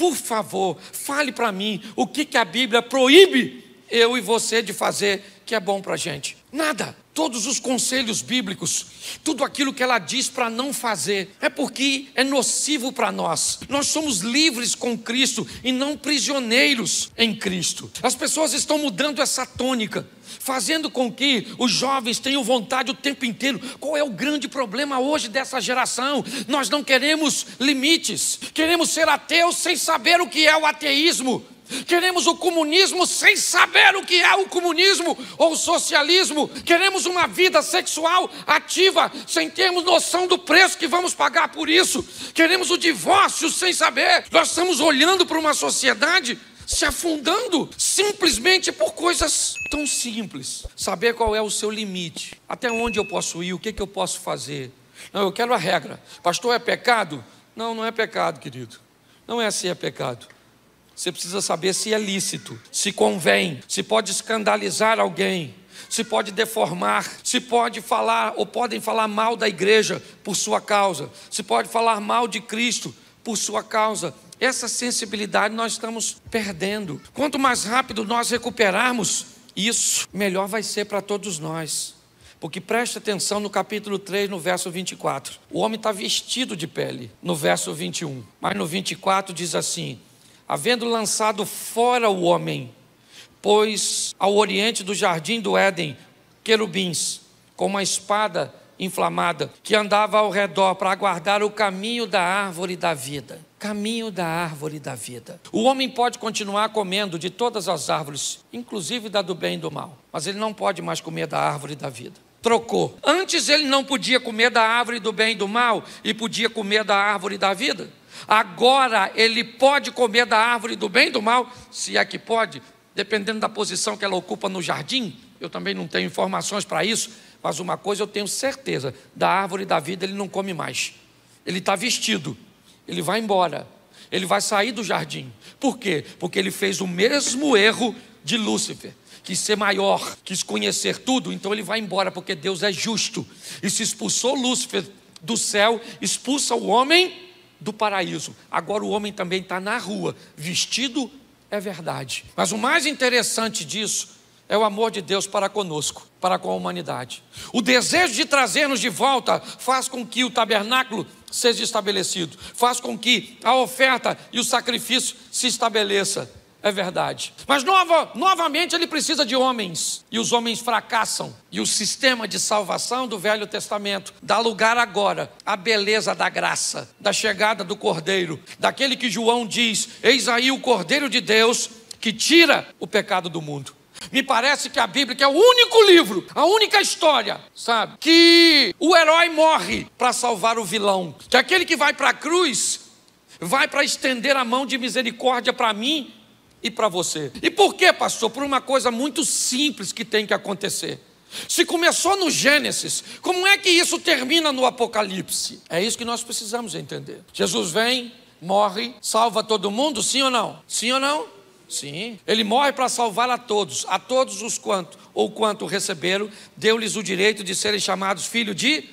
Por favor, fale para mim o que, que a Bíblia proíbe eu e você de fazer que é bom para a gente. Nada. Todos os conselhos bíblicos, tudo aquilo que ela diz para não fazer, é porque é nocivo para nós. Nós somos livres com Cristo e não prisioneiros em Cristo. As pessoas estão mudando essa tônica, fazendo com que os jovens tenham vontade o tempo inteiro. Qual é o grande problema hoje dessa geração? Nós não queremos limites, queremos ser ateus sem saber o que é o ateísmo. Queremos o comunismo sem saber o que é o comunismo ou o socialismo. Queremos uma vida sexual ativa sem termos noção do preço que vamos pagar por isso. Queremos o divórcio sem saber. Nós estamos olhando para uma sociedade se afundando simplesmente por coisas tão simples. Saber qual é o seu limite, até onde eu posso ir, o que, que eu posso fazer. Não, eu quero a regra. Pastor, é pecado? Não, não é pecado, querido. Não é assim, é pecado. Você precisa saber se é lícito, se convém, se pode escandalizar alguém, se pode deformar, se pode falar ou podem falar mal da igreja por sua causa, se pode falar mal de Cristo por sua causa. Essa sensibilidade nós estamos perdendo. Quanto mais rápido nós recuperarmos isso, melhor vai ser para todos nós. Porque preste atenção no capítulo 3, no verso 24. O homem está vestido de pele, no verso 21. Mas no 24 diz assim: havendo lançado fora o homem, pois ao oriente do jardim do Éden, querubins, com uma espada inflamada, que andava ao redor para aguardar o caminho da árvore da vida. Caminho da árvore da vida. O homem pode continuar comendo de todas as árvores, inclusive da do bem e do mal, mas ele não pode mais comer da árvore da vida. Trocou. Antes ele não podia comer da árvore do bem e do mal e podia comer da árvore da vida. Agora ele pode comer da árvore do bem e do mal, se é que pode, dependendo da posição que ela ocupa no jardim. Eu também não tenho informações para isso, mas uma coisa eu tenho certeza: da árvore da vida ele não come mais. Ele está vestido, ele vai embora, ele vai sair do jardim. Por quê? Porque ele fez o mesmo erro de Lúcifer quis ser maior, quis conhecer tudo, então ele vai embora, porque Deus é justo. E se expulsou Lúcifer do céu, expulsa o homem do paraíso. Agora o homem também está na rua, vestido é verdade. Mas o mais interessante disso é o amor de Deus para conosco, para com a humanidade. O desejo de trazer-nos de volta faz com que o tabernáculo seja estabelecido, faz com que a oferta e o sacrifício se estabeleça é verdade. Mas nova, novamente ele precisa de homens, e os homens fracassam. E o sistema de salvação do Velho Testamento dá lugar agora à beleza da graça, da chegada do Cordeiro, daquele que João diz: Eis aí o Cordeiro de Deus que tira o pecado do mundo. Me parece que a Bíblia que é o único livro, a única história, sabe, que o herói morre para salvar o vilão, que aquele que vai para a cruz vai para estender a mão de misericórdia para mim e para você. E por que pastor? Por uma coisa muito simples que tem que acontecer. Se começou no Gênesis, como é que isso termina no Apocalipse? É isso que nós precisamos entender. Jesus vem, morre, salva todo mundo, sim ou não? Sim ou não? Sim. Ele morre para salvar a todos, a todos os quanto ou quanto receberam, deu-lhes o direito de serem chamados filho de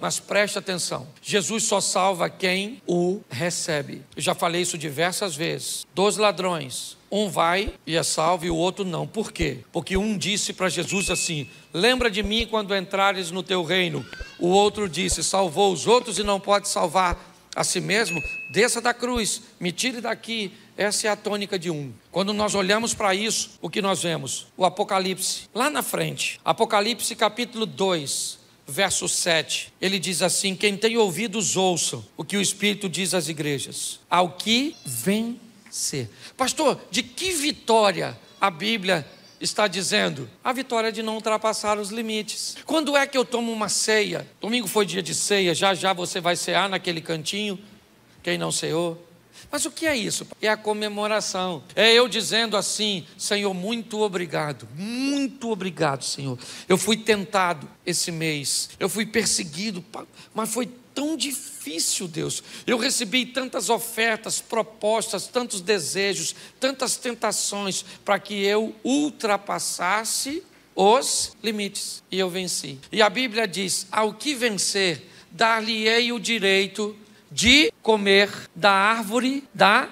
mas preste atenção: Jesus só salva quem o recebe. Eu já falei isso diversas vezes. Dos ladrões, um vai e é salvo e o outro não. Por quê? Porque um disse para Jesus assim: Lembra de mim quando entrares no teu reino. O outro disse: Salvou os outros e não pode salvar a si mesmo. Desça da cruz, me tire daqui. Essa é a tônica de um. Quando nós olhamos para isso, o que nós vemos? O Apocalipse. Lá na frente, Apocalipse capítulo 2, verso 7, ele diz assim: Quem tem ouvidos, ouçam o que o Espírito diz às igrejas. Ao que vem ser. Pastor, de que vitória a Bíblia está dizendo? A vitória de não ultrapassar os limites. Quando é que eu tomo uma ceia? Domingo foi dia de ceia, já já você vai cear naquele cantinho. Quem não ceou? Mas o que é isso? É a comemoração. É eu dizendo assim: Senhor, muito obrigado, muito obrigado, Senhor. Eu fui tentado esse mês, eu fui perseguido, mas foi tão difícil, Deus. Eu recebi tantas ofertas, propostas, tantos desejos, tantas tentações para que eu ultrapassasse os limites e eu venci. E a Bíblia diz: ao que vencer, dar-lhe-ei o direito de comer da árvore da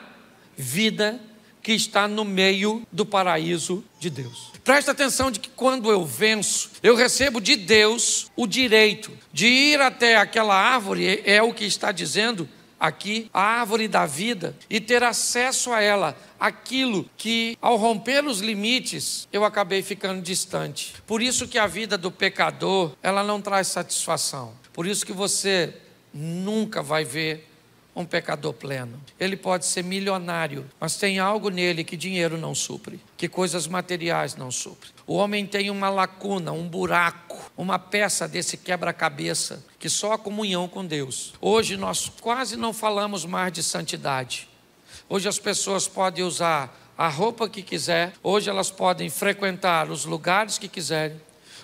vida que está no meio do paraíso de Deus. Presta atenção de que quando eu venço, eu recebo de Deus o direito de ir até aquela árvore, é o que está dizendo aqui, a árvore da vida, e ter acesso a ela, aquilo que, ao romper os limites, eu acabei ficando distante. Por isso que a vida do pecador, ela não traz satisfação. Por isso que você nunca vai ver um pecador pleno. Ele pode ser milionário, mas tem algo nele que dinheiro não supre, que coisas materiais não supre. O homem tem uma lacuna, um buraco, uma peça desse quebra-cabeça que só a comunhão com Deus. Hoje nós quase não falamos mais de santidade. Hoje as pessoas podem usar a roupa que quiser, hoje elas podem frequentar os lugares que quiserem.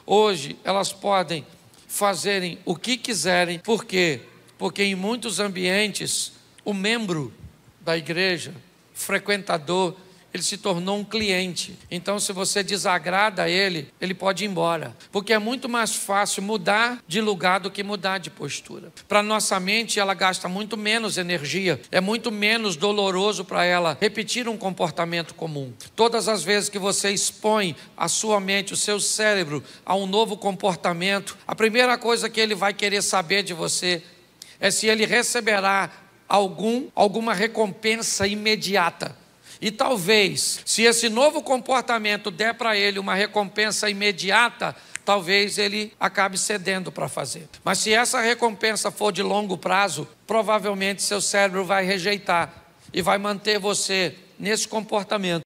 Hoje elas podem fazerem o que quiserem, porque porque em muitos ambientes o membro da igreja, frequentador, ele se tornou um cliente. Então, se você desagrada ele, ele pode ir embora. Porque é muito mais fácil mudar de lugar do que mudar de postura. Para nossa mente, ela gasta muito menos energia, é muito menos doloroso para ela repetir um comportamento comum. Todas as vezes que você expõe a sua mente, o seu cérebro, a um novo comportamento, a primeira coisa que ele vai querer saber de você é se ele receberá algum, alguma recompensa imediata. E talvez, se esse novo comportamento der para ele uma recompensa imediata, talvez ele acabe cedendo para fazer. Mas se essa recompensa for de longo prazo, provavelmente seu cérebro vai rejeitar e vai manter você nesse comportamento.